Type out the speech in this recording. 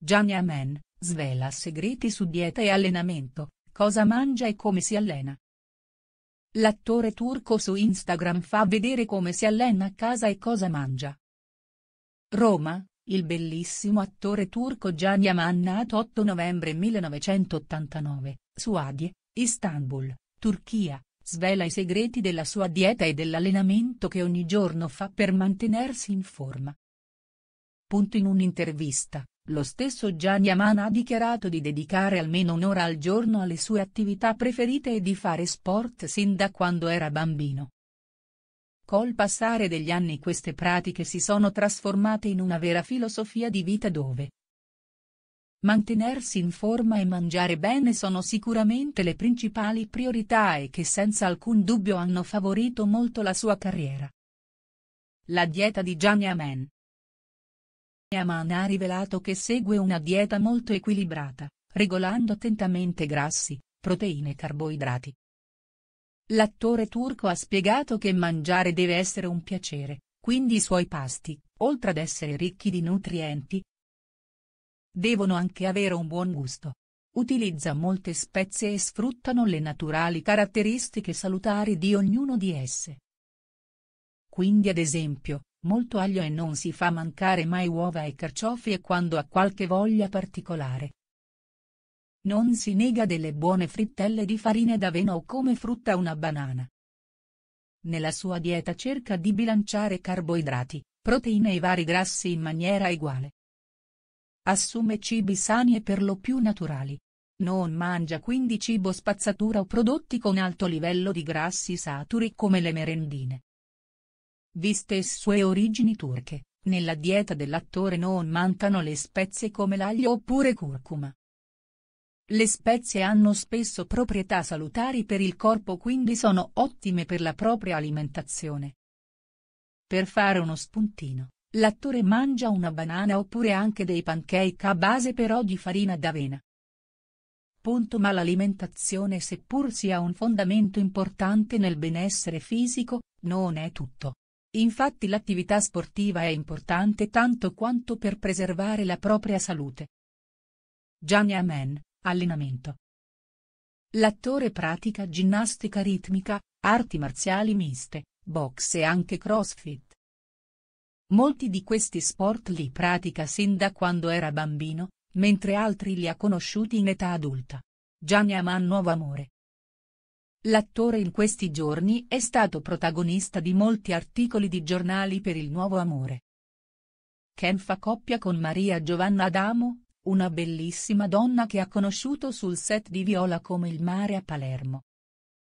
Gianni Amen, svela segreti su dieta e allenamento, cosa mangia e come si allena. L'attore turco su Instagram fa vedere come si allena a casa e cosa mangia. Roma, il bellissimo attore turco Gianni Aman nato 8 novembre 1989, su Adie, Istanbul, Turchia, svela i segreti della sua dieta e dell'allenamento che ogni giorno fa per mantenersi in forma. Punto in un'intervista, lo stesso Gianni Aman ha dichiarato di dedicare almeno un'ora al giorno alle sue attività preferite e di fare sport sin da quando era bambino. Col passare degli anni queste pratiche si sono trasformate in una vera filosofia di vita dove mantenersi in forma e mangiare bene sono sicuramente le principali priorità e che senza alcun dubbio hanno favorito molto la sua carriera. La dieta di Gianni Amen Yaman ha rivelato che segue una dieta molto equilibrata, regolando attentamente grassi, proteine e carboidrati. L'attore turco ha spiegato che mangiare deve essere un piacere, quindi i suoi pasti, oltre ad essere ricchi di nutrienti, devono anche avere un buon gusto. Utilizza molte spezie e sfruttano le naturali caratteristiche salutari di ognuno di esse. Quindi ad esempio, molto aglio e non si fa mancare mai uova e carciofi e quando ha qualche voglia particolare. Non si nega delle buone frittelle di farine d'avena o come frutta una banana. Nella sua dieta cerca di bilanciare carboidrati, proteine e vari grassi in maniera uguale. Assume cibi sani e per lo più naturali. Non mangia quindi cibo spazzatura o prodotti con alto livello di grassi saturi come le merendine. Viste le sue origini turche, nella dieta dell'attore non mancano le spezie come l'aglio oppure curcuma. Le spezie hanno spesso proprietà salutari per il corpo quindi sono ottime per la propria alimentazione. Per fare uno spuntino, l'attore mangia una banana oppure anche dei pancake a base però di farina d'avena. Punto ma l'alimentazione seppur sia un fondamento importante nel benessere fisico, non è tutto. Infatti l'attività sportiva è importante tanto quanto per preservare la propria salute. Gianni Amen, allenamento. L'attore pratica ginnastica ritmica, arti marziali miste, box e anche crossfit. Molti di questi sport li pratica sin da quando era bambino, mentre altri li ha conosciuti in età adulta. Gianni Aman Nuovo Amore, L'attore in questi giorni è stato protagonista di molti articoli di giornali per il nuovo amore. Ken fa coppia con Maria Giovanna Adamo, una bellissima donna che ha conosciuto sul set di Viola come il mare a Palermo.